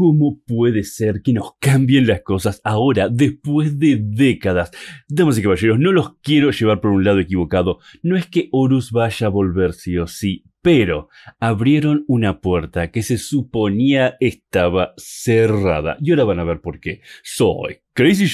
¿Cómo puede ser que nos cambien las cosas ahora, después de décadas? Damas y caballeros, no los quiero llevar por un lado equivocado. No es que Horus vaya a volver sí o sí, pero abrieron una puerta que se suponía estaba cerrada. Y ahora van a ver por qué. Soy Crazy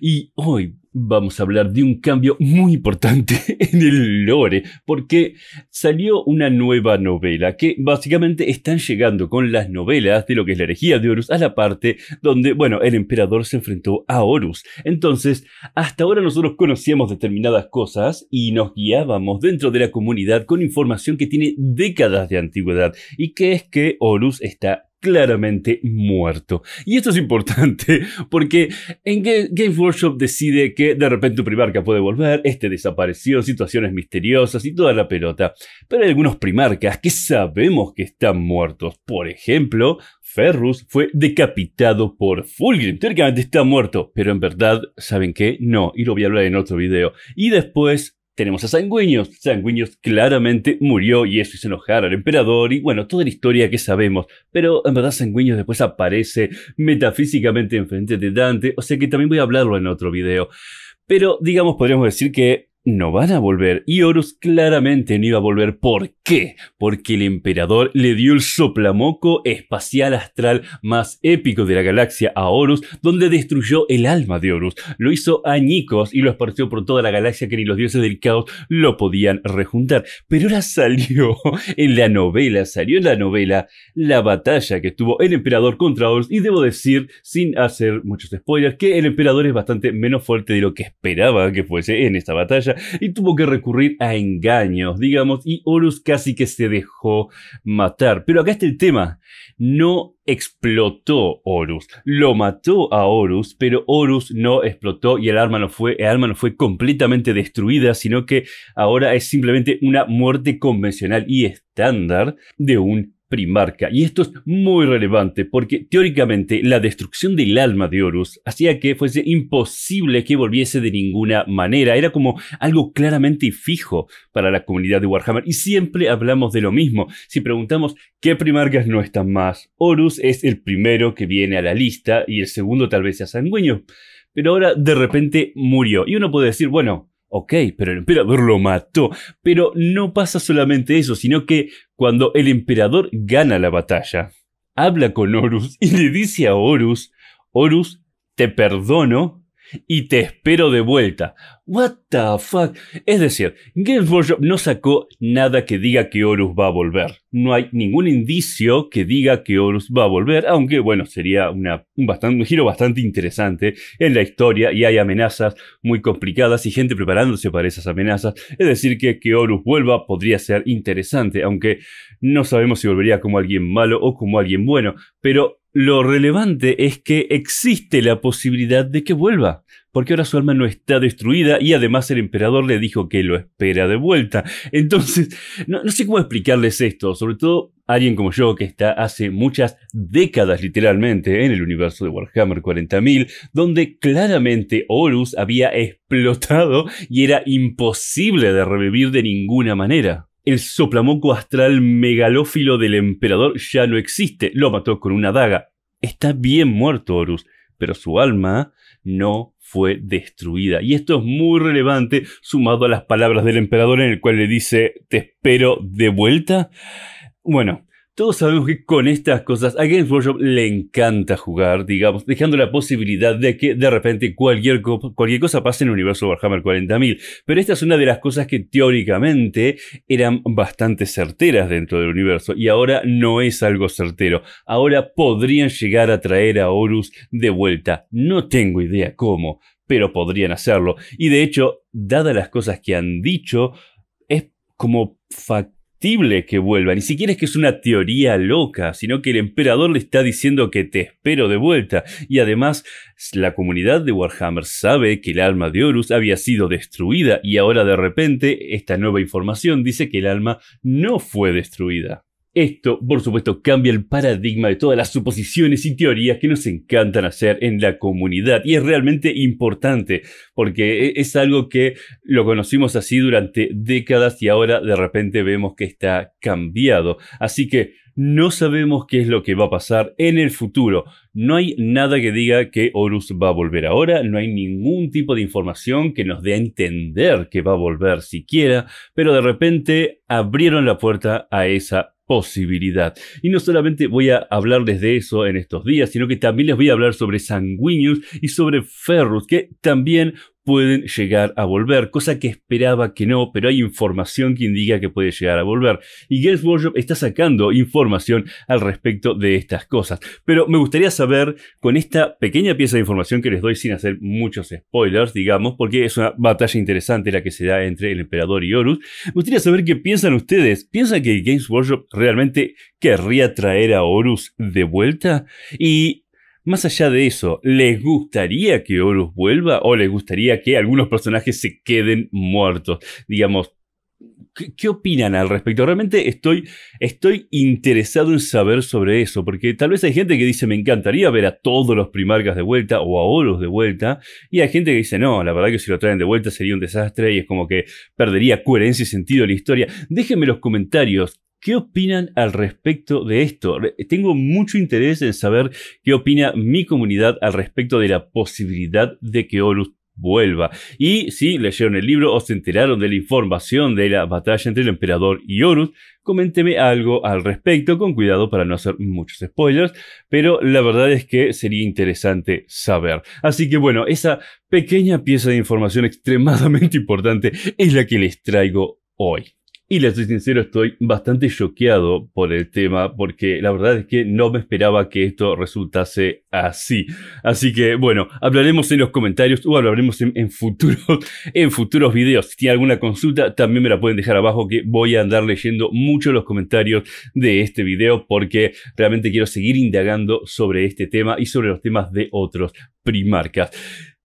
y hoy vamos a hablar de un cambio muy importante en el lore, porque salió una nueva novela que básicamente están llegando con las novelas de lo que es la herejía de Horus a la parte donde, bueno, el emperador se enfrentó a Horus. Entonces, hasta ahora nosotros conocíamos determinadas cosas y nos guiábamos dentro de la comunidad con información que tiene décadas de antigüedad y que es que Horus está claramente muerto. Y esto es importante porque en Game Workshop decide que de repente Primarca puede volver, este desapareció, situaciones misteriosas y toda la pelota. Pero hay algunos Primarcas que sabemos que están muertos. Por ejemplo, Ferrus fue decapitado por Fulgrim. Teóricamente está muerto, pero en verdad, ¿saben qué? No, y lo voy a hablar en otro video. Y después tenemos a Sanguíneos. Sanguíneos claramente murió y eso hizo enojar al emperador y bueno, toda la historia que sabemos. Pero en verdad Sanguíneos después aparece metafísicamente enfrente de Dante, o sea que también voy a hablarlo en otro video. Pero digamos, podríamos decir que no van a volver. Y Horus claramente no iba a volver. ¿Por qué? Porque el emperador le dio el soplamoco espacial astral más épico de la galaxia a Horus, donde destruyó el alma de Horus. Lo hizo añicos y lo esparció por toda la galaxia que ni los dioses del caos lo podían rejuntar. Pero ahora salió en la novela, salió en la novela la batalla que tuvo el emperador contra Horus. Y debo decir, sin hacer muchos spoilers, que el emperador es bastante menos fuerte de lo que esperaba que fuese en esta batalla y tuvo que recurrir a engaños, digamos, y Horus casi que se dejó matar. Pero acá está el tema, no explotó Horus, lo mató a Horus, pero Horus no explotó y el arma no fue, el alma no fue completamente destruida, sino que ahora es simplemente una muerte convencional y estándar de un Primarca. Y esto es muy relevante porque teóricamente la destrucción del alma de Horus hacía que fuese imposible que volviese de ninguna manera. Era como algo claramente fijo para la comunidad de Warhammer. Y siempre hablamos de lo mismo. Si preguntamos qué primarcas no están más, Horus es el primero que viene a la lista y el segundo tal vez sea Sangüeño Pero ahora de repente murió. Y uno puede decir, bueno, Ok, pero el emperador lo mató. Pero no pasa solamente eso, sino que cuando el emperador gana la batalla, habla con Horus y le dice a Horus, Horus, te perdono y te espero de vuelta. What the fuck? Es decir, Games Workshop no sacó nada que diga que Horus va a volver. No hay ningún indicio que diga que Horus va a volver, aunque bueno, sería un, giro bastante interesante en la historia y hay amenazas muy complicadas y gente preparándose para esas amenazas. Es decir, que que Horus vuelva podría ser interesante, aunque no sabemos si volvería como alguien malo o como alguien bueno, pero lo relevante es que existe la posibilidad de que vuelva, porque ahora su alma no está destruida y además el emperador le dijo que lo espera de vuelta. Entonces, no, sé cómo explicarles esto, sobre todo alguien como yo que está hace muchas décadas literalmente en el universo de Warhammer 40.000, donde claramente Horus había explotado y era imposible de revivir de ninguna manera. El soplamoco astral megalófilo del emperador ya no existe. Lo mató con una daga. Está bien muerto Horus, pero su alma no fue destruida. Y esto es muy relevante sumado a las palabras del emperador en el cual le dice, te espero de vuelta. Bueno, todos sabemos que con estas cosas a Games Workshop le encanta jugar, digamos, dejando la posibilidad de que de repente cualquier, cualquier cosa pase en el universo Warhammer 40.000. Pero esta es una de las cosas que teóricamente eran bastante certeras dentro del universo y ahora no es algo certero. Ahora podrían llegar a traer a Horus de vuelta. No tengo idea cómo, pero podrían hacerlo. Y de hecho, dadas las cosas que han dicho, es como factible que vuelva, ni siquiera es que es una teoría loca, sino que el emperador le está diciendo que te espero de vuelta. Y además, la comunidad de Warhammer sabe que el alma de Horus había sido destruida y ahora de repente esta nueva información dice que el alma no fue destruida. Esto, por supuesto, cambia el paradigma de todas las suposiciones y teorías que nos encantan hacer en la comunidad. Y es realmente importante, porque e, es algo que lo conocimos así durante décadas y ahora de repente vemos que está cambiado. Así que no sabemos qué es lo que va a pasar en el futuro. No hay nada que diga que Horus va a volver ahora, no hay ningún tipo de información que nos dé a entender que va a volver siquiera, pero de repente abrieron la puerta a esa posibilidad. Y no solamente voy a hablarles de eso en estos días, sino que también les voy a hablar sobre sanguíneos y sobre ferrus, que también pueden llegar a volver, cosa que esperaba que no, pero hay información que indica que puede llegar a volver. Y Games Workshop está sacando información al respecto de estas cosas. Pero me gustaría saber, con esta pequeña pieza de información que les doy sin hacer muchos spoilers, digamos, porque es una batalla interesante la que se da entre el emperador y Horus, me gustaría saber qué piensan ustedes. ¿Piensan que Games Workshop realmente querría traer a Horus de vuelta? Y más allá de eso, ¿les gustaría que Horus vuelva o les gustaría que algunos personajes se queden muertos? Digamos, ¿qué, opinan al respecto? Realmente estoy, estoy interesado en saber sobre eso, porque tal vez hay gente que dice, me encantaría ver a todos los primarcas de vuelta o a Horus de vuelta, y hay gente que dice, no, la verdad que si lo traen de vuelta sería un desastre y es como que perdería coherencia y sentido en la historia. Déjenme los comentarios ¿Qué opinan al respecto de esto? Tengo mucho interés en saber qué opina mi comunidad al respecto de la posibilidad de que Horus vuelva. Y si leyeron el libro o se enteraron de la información de la batalla entre el emperador y Horus, coménteme algo al respecto, con cuidado para no hacer muchos spoilers, pero la verdad es que sería interesante saber. Así que bueno, esa pequeña pieza de información extremadamente importante es la que les traigo hoy. Y les soy sincero, estoy bastante choqueado por el tema, porque la verdad es que no me esperaba que esto resultase así. Así que, bueno, hablaremos en los comentarios o hablaremos en, futuros, en futuros videos. Si tienen alguna consulta, también me la pueden dejar abajo, que voy a andar leyendo mucho los comentarios de este video, porque realmente quiero seguir indagando sobre este tema y sobre los temas de otros primarcas.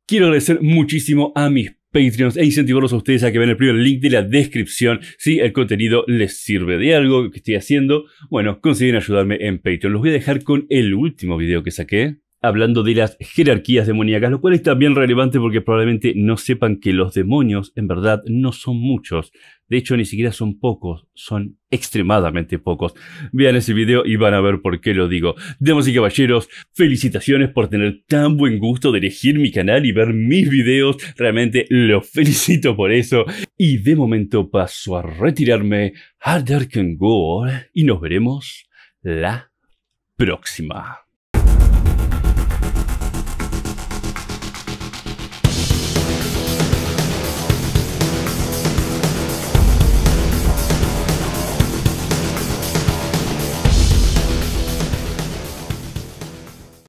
Quiero agradecer muchísimo a mis Patreons e incentivarlos a ustedes a que vean el primer link de la descripción si el contenido les sirve de algo que estoy haciendo. Bueno, consiguen ayudarme en Patreon. Los voy a dejar con el último video que saqué hablando de las jerarquías demoníacas, lo cual es también relevante porque probablemente no sepan que los demonios en verdad no son muchos. De hecho, ni siquiera son pocos, son extremadamente pocos. Vean ese video y van a ver por qué lo digo. demos y caballeros, felicitaciones por tener tan buen gusto de elegir mi canal y ver mis videos. Realmente los felicito por eso. Y de momento paso a retirarme. Harder and go. Y nos veremos la próxima.